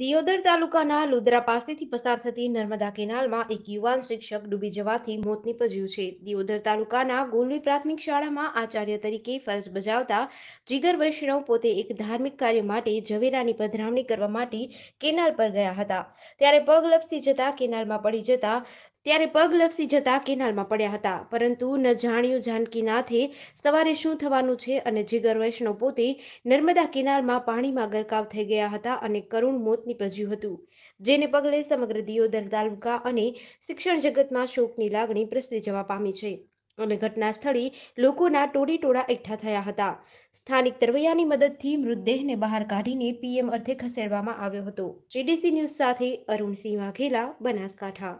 દિયોદર તાલુકાના લુદ્રા પાસેથી પસાર થતી નર્મદા કેનાલમાં એક યુવાન શિક્ષક ડૂબી જવાથી મોત નીપજ્યું છે દિયોદર તાલુકાના ગોલવી પ્રાથમિક શાળામાં આચાર્ય તરીકે ફરજ બજાવતા જીગર વૈષ્ણવ પોતે એક ધાર્મિક કાર્ય માટે ઝવેરાની પધરામણી કરવા માટે કેનાલ પર ગયા હતા ત્યારે પગ લપસી જતા કેનાલમાં પડી જતા ત્યારે પગ પગલક્ષી જતા કેનાલમાં પડ્યા હતા પરંતુ ન જાણ્યું જાનકીનાથે સવારે શું થવાનું છે અને જીગર વૈષ્ણવ પોતે નર્મદા કેનાલમાં પાણીમાં ગરકાવ થઈ ગયા હતા અને કરુણ મોત નીપજ્યું હતું જેને પગલે સમગ્ર દિયોદર તાલુકા અને શિક્ષણ જગતમાં શોકની લાગણી પ્રસરી જવા પામી છે અને ઘટના સ્થળે લોકોના ટોળી ટોળા એકઠા થયા હતા સ્થાનિક તરવૈયાની મદદથી મૃતદેહને બહાર કાઢીને પીએમ અર્થે ખસેડવામાં આવ્યો હતો જીડીસી ન્યૂઝ સાથે અરુણસિંહ વાઘેલા બનાસકાંઠા